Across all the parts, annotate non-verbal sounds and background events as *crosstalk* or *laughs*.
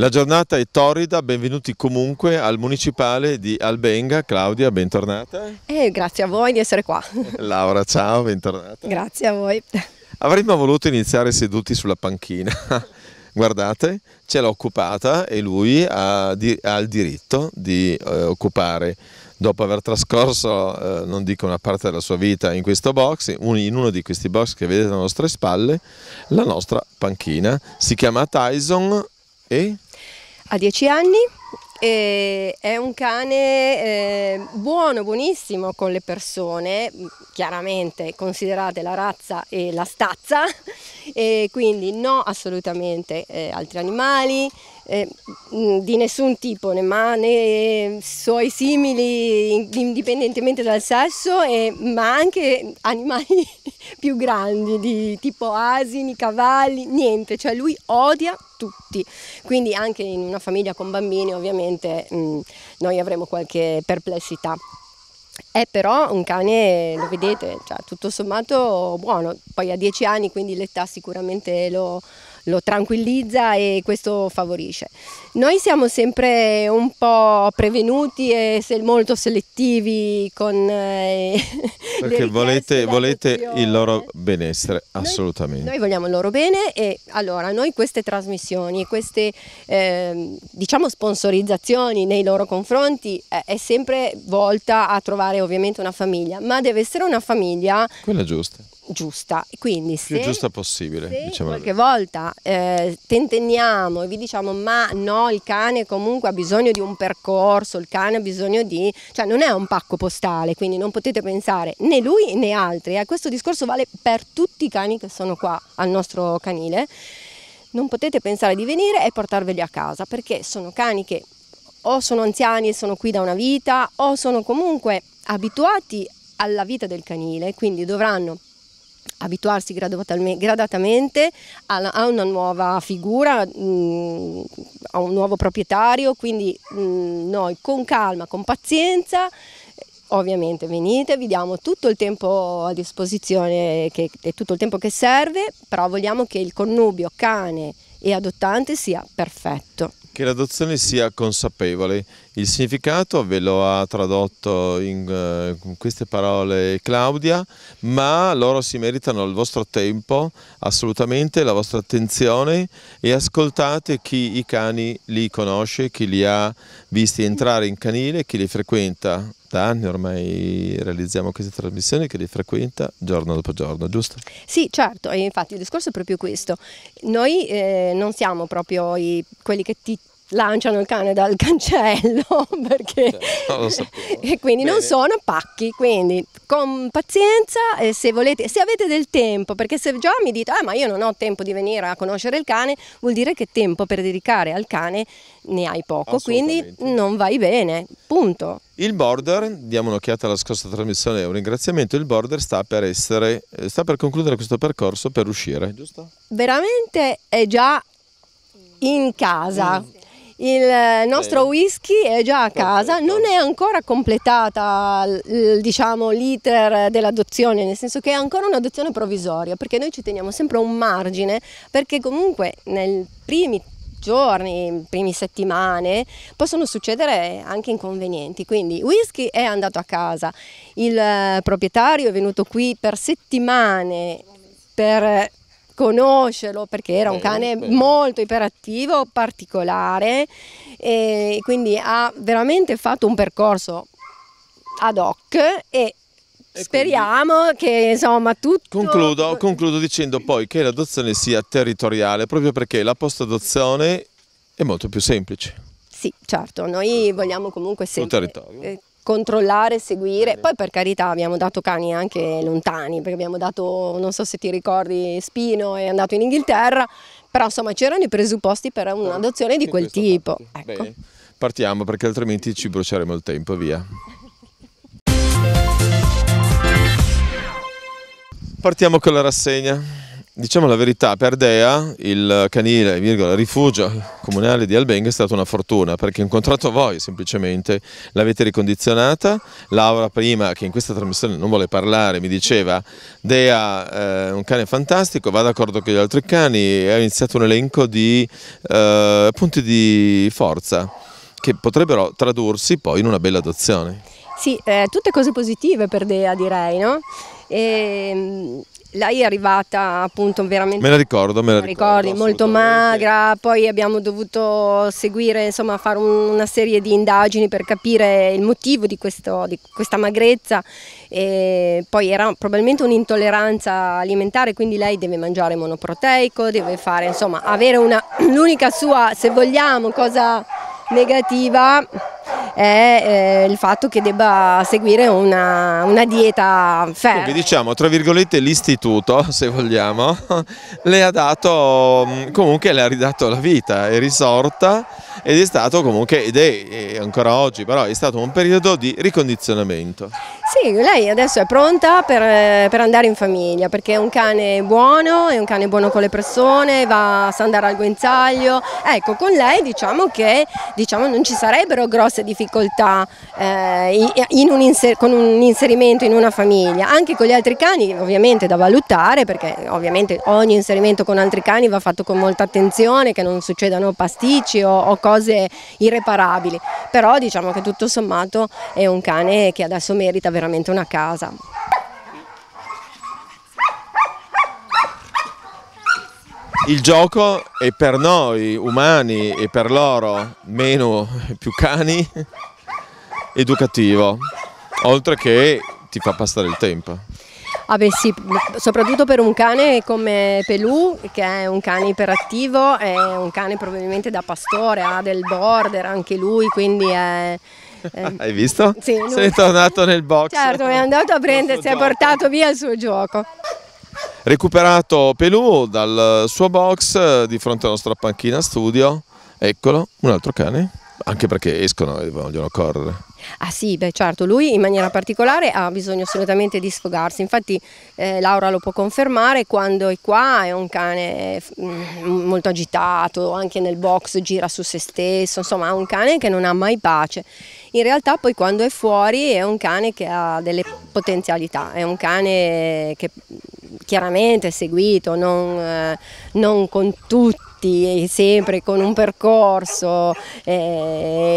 La giornata è torrida, benvenuti comunque al municipale di Albenga. Claudia, bentornata. Eh, grazie a voi di essere qua. *laughs* Laura, ciao, bentornata. Grazie a voi. Avremmo voluto iniziare seduti sulla panchina. *laughs* Guardate, ce l'ha occupata e lui ha, di, ha il diritto di eh, occupare, dopo aver trascorso, eh, non dico una parte della sua vita in questo box, un, in uno di questi box che vedete alle nostre spalle, la nostra panchina. Si chiama Tyson e ha 10 anni e è un cane eh, buono, buonissimo con le persone, chiaramente considerate la razza e la stazza, *laughs* e quindi no assolutamente eh, altri animali, eh, di nessun tipo, né mane, suoi simili, indipendentemente dal sesso, eh, ma anche animali *laughs* più grandi, di tipo asini, cavalli, niente, cioè lui odia tutti. Quindi anche in una famiglia con bambini ovviamente mh, mm, noi avremo qualche perplessità. È però un cane, lo vedete, cioè, tutto sommato buono, poi ha 10 anni quindi l'età sicuramente lo, lo tranquillizza e questo favorisce. Noi siamo sempre un po' prevenuti e molto selettivi con eh, *laughs* perché volete, volete, il loro benessere, assolutamente. Noi, noi, vogliamo il loro bene e allora noi queste trasmissioni, queste eh, diciamo sponsorizzazioni nei loro confronti eh, è sempre volta a trovare ovviamente una famiglia, ma deve essere una famiglia quella giusta giusta. Quindi se, più giusta possibile. Se diciamo qualche così. volta eh, tentenniamo e vi diciamo ma no, il cane comunque ha bisogno di un percorso, il cane ha bisogno di... cioè non è un pacco postale, quindi non potete pensare né lui né altri. Eh. Questo discorso vale per tutti i cani che sono qua al nostro canile. Non potete pensare di venire e portarveli a casa perché sono cani che o sono anziani e sono qui da una vita o sono comunque abituati alla vita del canile, quindi dovranno abituarsi gradatamente a una nuova figura, mm, a un nuovo proprietario, quindi mm, noi con calma, con pazienza, ovviamente venite, vi diamo tutto il tempo a disposizione e tutto il tempo che serve, però vogliamo che il connubio cane e adottante sia perfetto. Che l'adozione sia consapevole il significato ve lo ha tradotto in, eh, queste parole Claudia, ma loro si meritano il vostro tempo, assolutamente la vostra attenzione e ascoltate chi i cani li conosce, chi li ha visti entrare in canile, chi li frequenta da anni ormai realizziamo queste trasmissioni che li frequenta giorno dopo giorno, giusto? Sì, certo, e infatti il discorso è proprio questo. Noi eh, non siamo proprio i, quelli che ti lanciano il cane dal *laughs* cancello perché cioè, non *laughs* e quindi Bene. non sono pacchi quindi con pazienza eh, se volete se avete del tempo perché se già mi dite ah ma io non ho tempo di venire a conoscere il cane vuol dire che tempo per dedicare al cane ne hai poco quindi non vai bene punto il border, diamo un'occhiata alla scorsa trasmissione, un ringraziamento, il border sta per essere, eh, sta per concludere questo percorso per uscire, giusto? Veramente è già in casa, sì mm il nostro whisky è già a casa, non è ancora completata diciamo, l'iter dell'adozione, nel senso che è ancora un'adozione provvisoria, perché noi ci teniamo sempre un margine, perché comunque nei primi giorni, prime settimane, possono succedere anche inconvenienti. Quindi whisky è andato a casa, il eh, proprietario è venuto qui per settimane per conoscerlo perché era un cane molto iperattivo, particolare e quindi ha veramente fatto un percorso ad hoc e Speriamo che insomma tutto... Concludo, concludo dicendo poi che l'adozione sia territoriale proprio perché la post-adozione è molto più semplice. Sì, certo, noi vogliamo comunque sempre... territorio. Eh, controllare, seguire. Poi per carità abbiamo dato cani anche lontani, perché abbiamo dato, non so se ti ricordi, Spino è andato in Inghilterra, però insomma c'erano i presupposti per ah, un'adozione di quel tipo. Ecco. Bene, partiamo perché altrimenti ci bruceremo il tempo, via. *laughs* Partiamo con la rassegna. Diciamo la verità, per Dea il canile, virgola, rifugio comunale di Albenga è stata una fortuna perché incontrato voi semplicemente, l'avete ricondizionata, Laura prima che in questa trasmissione non vuole parlare mi diceva Dea eh, è eh, un cane fantastico, va d'accordo con gli altri cani e ha iniziato un elenco di eh, punti di forza che potrebbero tradursi poi in una bella adozione. Sì, eh, tutte cose positive per Dea direi, no? E, ehm, lei è arrivata appunto veramente... Me la ricordo, me la ricordo. ricordi, molto magra, poi abbiamo dovuto seguire, insomma fare una serie di indagini per capire il motivo di, questo, di questa magrezza e poi era probabilmente un'intolleranza alimentare, quindi lei deve mangiare monoproteico, deve fare, insomma, avere una, *clears throat* l'unica sua, se vogliamo, cosa negativa è eh, il fatto che debba seguire una, una dieta ferma. Quindi diciamo, tra virgolette, l'istituto, *laughs* se vogliamo, *laughs* le ha dato, mm, comunque le ha ridato la vita, è risorta ed è stato comunque, ed è ancora oggi però, è stato un periodo di ricondizionamento. Sì, lei adesso è pronta per, eh, per, andare in famiglia perché è un cane buono, è un cane buono con le persone, va, a andare al guinzaglio. Ecco, con lei diciamo che diciamo, non ci sarebbero grosse difficoltà eh, un inser, con un inserimento in una famiglia. Anche con gli altri cani ovviamente da valutare perché ovviamente ogni inserimento con altri cani va fatto con molta attenzione, che non succedano pasticci o, o cose irreparabili. Però diciamo che tutto sommato è un cane che adesso merita veramente veramente una casa. Il gioco è per noi umani e per loro meno più cani educativo, oltre che ti fa passare il tempo. Ah beh sì, soprattutto per un cane come Pelù, che è un cane iperattivo, è un cane probabilmente da pastore, ha del border anche lui, quindi è, eh, Hai visto? Sì, Sei tornato nel box. Certo, è andato a prendersi, ha portato via il suo gioco. Recuperato Pelù dal suo box di fronte alla nostra panchina studio. Eccolo, un altro cane, anche perché escono e vogliono correre. Ah sì, beh certo, lui in maniera particolare ha bisogno assolutamente di sfogarsi, infatti eh, Laura lo può confermare, quando è qua è un cane mm, molto agitato, anche nel box gira su se stesso, insomma è un cane che non ha mai pace. In realtà poi quando è fuori è un cane che ha delle potenzialità, è un cane che chiaramente è seguito, non, eh, non con tutti tutti, eh, sempre con un percorso e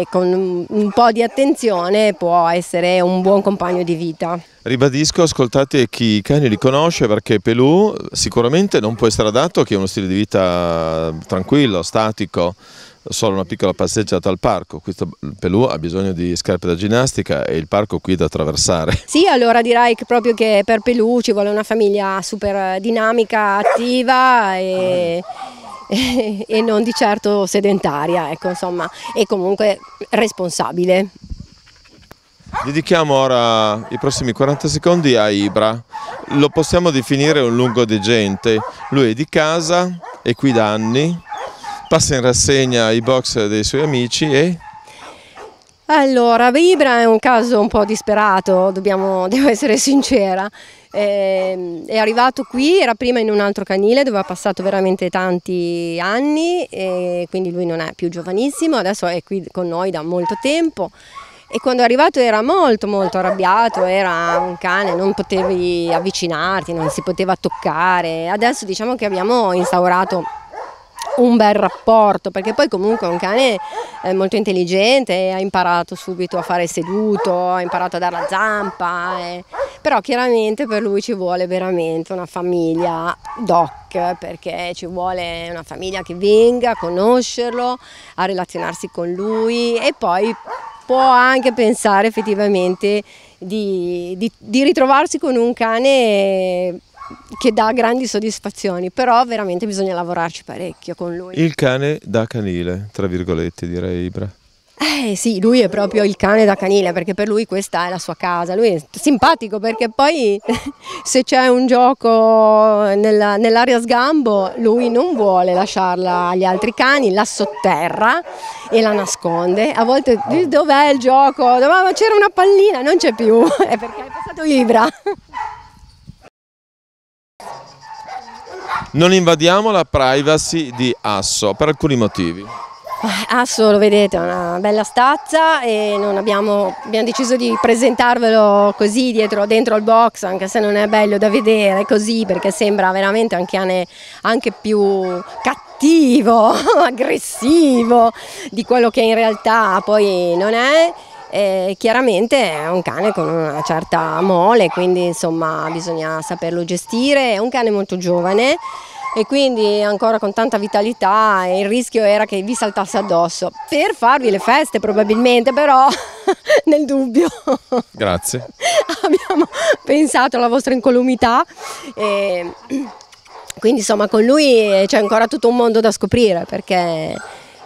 eh, con un po' di attenzione può essere un buon compagno di vita. Ribadisco, ascoltate chi i cani li conosce perché Pelù sicuramente non può essere adatto a chi ha uno stile di vita tranquillo, statico, solo una piccola passeggiata al parco. Questo Pelù ha bisogno di scarpe da ginnastica e il parco qui da attraversare. Sì, allora direi che proprio che per Pelù ci vuole una famiglia super dinamica, attiva e... Ah *laughs* e non di certo sedentaria, ecco, insomma, e comunque responsabile. Dedichiamo ora i prossimi 40 secondi a Ibra, lo possiamo definire un lungo degente, lui è di casa, è qui da anni, passa in rassegna i box dei suoi amici e... Allora, Ibra è un caso un po' disperato, dobbiamo, *laughs* devo essere sincera, eh, è arrivato qui, era prima in un altro canile dove ha passato veramente tanti anni e quindi lui non è più giovanissimo, adesso è qui con noi da molto tempo e quando è arrivato era molto molto arrabbiato, era un cane, non potevi avvicinarti, non si poteva toccare. Adesso diciamo che abbiamo instaurato un bel rapporto, perché poi comunque è un cane molto intelligente, ha imparato subito a fare seduto, ha imparato a dare la zampa, e... Eh. però chiaramente per lui ci vuole veramente una famiglia doc, perché ci vuole una famiglia che venga a conoscerlo, a relazionarsi con lui e poi può anche pensare effettivamente di, di, di ritrovarsi con un cane che dà grandi soddisfazioni, però veramente bisogna lavorarci parecchio con lui. Il cane da canile, tra virgolette direi Ibra. Eh sì, lui è proprio il cane da canile perché per lui questa è la sua casa, lui è simpatico perché poi *laughs* se c'è un gioco nell'area nell sgambo lui non vuole lasciarla agli altri cani, la sotterra e la nasconde, a volte dov'è il gioco? Dove, c'era una pallina, non c'è più, *laughs* è perché hai passato Ibra. Non invadiamo la privacy di Asso per alcuni motivi. Asso lo vedete, è una bella stazza e abbiamo, abbiamo, deciso di presentarvelo così dietro, dentro il box, anche se non è bello da vedere così perché sembra veramente un cane anche più cattivo, *laughs* aggressivo di quello che in realtà poi non è. E chiaramente è un cane con una certa mole, quindi insomma bisogna saperlo gestire, è un cane molto giovane e quindi ancora con tanta vitalità e il rischio era che vi saltasse addosso per farvi le feste probabilmente però *laughs* nel dubbio grazie *laughs* abbiamo pensato alla vostra incolumità e quindi insomma con lui c'è ancora tutto un mondo da scoprire perché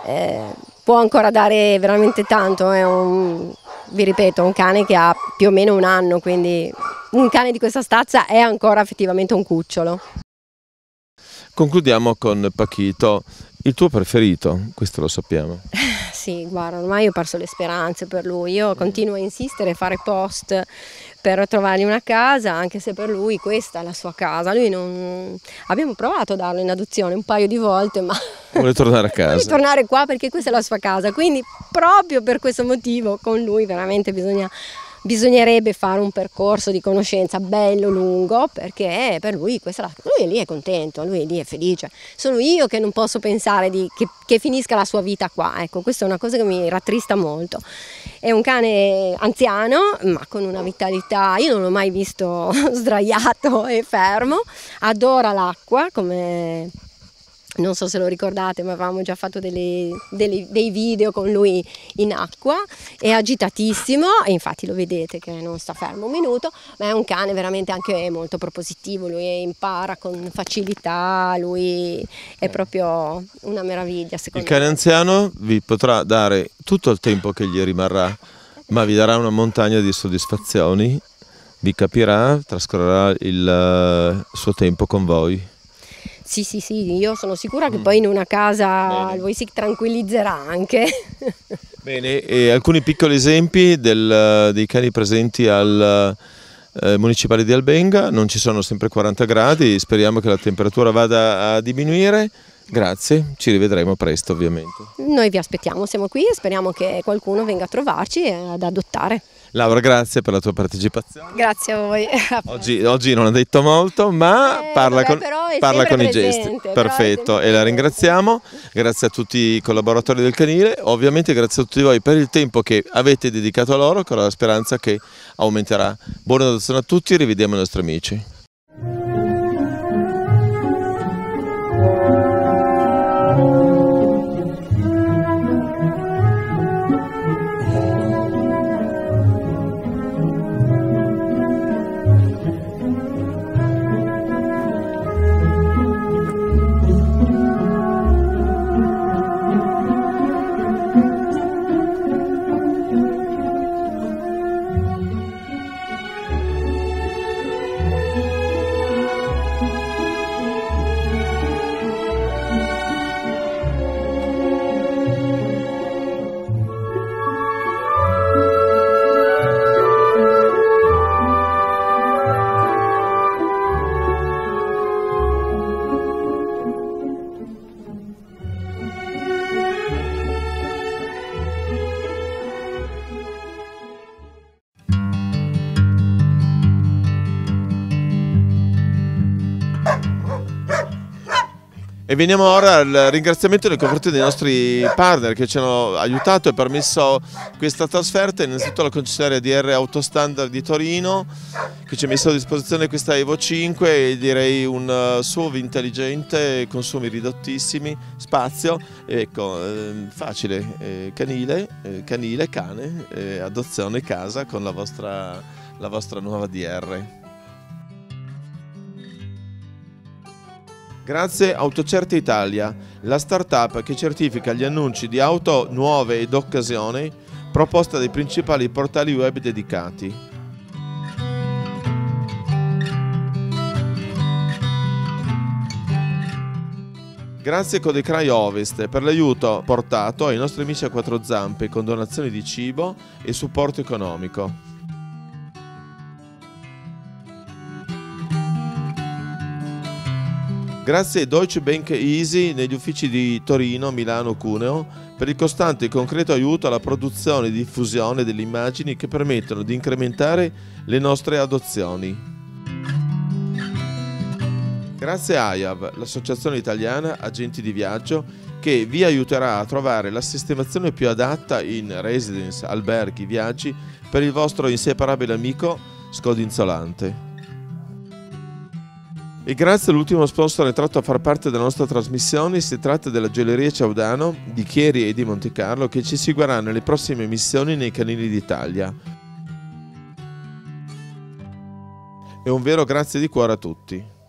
eh, può ancora dare veramente tanto, è un, vi ripeto, un cane che ha più o meno un anno, quindi un cane di questa stazza è ancora effettivamente un cucciolo. Concludiamo con Pachito, il tuo preferito, questo lo sappiamo. *laughs* sì, guarda, ormai ho perso le speranze per lui, io continuo a insistere a fare post per trovargli una casa, anche se per lui questa è la sua casa, lui non... abbiamo provato a darlo in adozione un paio di volte, ma Vuole tornare a casa. Vuole tornare qua perché questa è la sua casa. Quindi proprio per questo motivo con lui veramente bisogna, bisognerebbe fare un percorso di conoscenza bello lungo perché per lui questa la, lui è lì è contento, lui è lì è felice. Sono io che non posso pensare di, che, che finisca la sua vita qua. Ecco, questa è una cosa che mi rattrista molto. È un cane anziano, ma con una vitalità, io non l'ho mai visto *laughs* sdraiato e fermo, adora l'acqua come non so se lo ricordate, ma avevamo già fatto delle, delle, dei video con lui in acqua, è agitatissimo e infatti lo vedete che non sta fermo un minuto, ma è un cane veramente anche molto propositivo, lui impara con facilità, lui è eh. proprio una meraviglia. secondo me. Il cane me. anziano vi potrà dare tutto il tempo che gli rimarrà, ma vi darà una montagna di soddisfazioni, vi capirà, trascorrerà il eh, suo tempo con voi. Sì, sì, sì, io sono sicura che mm. poi in una casa Bene. lui si tranquillizzerà anche. Bene, alcuni piccoli esempi del, dei cani presenti al eh, municipale di Albenga, non ci sono sempre 40 gradi, speriamo che la temperatura vada a diminuire. Grazie, ci rivedremo presto ovviamente. Noi vi aspettiamo, siamo qui e speriamo che qualcuno venga a trovarci ad adottare. Laura, grazie per la tua partecipazione. Grazie a voi. *laughs* Oggi, oggi non ha detto molto, ma eh, parla, vabbè, con, parla con presente, i gesti. Perfetto, e la ringraziamo. Grazie a tutti i collaboratori del canile, ovviamente grazie a tutti voi per il tempo che avete dedicato a loro, con la speranza che aumenterà. Buona donazione a tutti, rivediamo i nostri amici. E veniamo ora al ringraziamento nei confronti dei nostri partner che ci hanno aiutato e permesso questa trasferta, innanzitutto la concessionaria DR Autostandard di Torino che ci ha messo a disposizione questa Evo 5 e direi un eh, SUV intelligente, consumi ridottissimi, spazio, ecco, ehm, facile, eh, canile, eh, canile cane, adozione casa con la vostra, la vostra nuova DR. Grazie Autocerti Italia, la startup che certifica gli annunci di auto nuove ed occasioni proposta dai principali portali web dedicati. Grazie Codecry Ovest per l'aiuto portato ai nostri amici a quattro zampe con donazioni di cibo e supporto economico. Grazie a Deutsche Bank Easy negli uffici di Torino, Milano, Cuneo per il costante e concreto aiuto alla produzione e diffusione delle immagini che permettono di incrementare le nostre adozioni. Grazie a IAV, l'Associazione Italiana Agenti di Viaggio, che vi aiuterà a trovare la sistemazione più adatta in residence, alberghi, viaggi per il vostro inseparabile amico scodinzolante. E grazie all'ultimo sponsor entrato a far parte della nostra trasmissione, si tratta della Gioielleria Ciaudano di Chieri e di Monte Carlo che ci seguirà nelle prossime missioni nei canili d'Italia. E un vero grazie di cuore a tutti.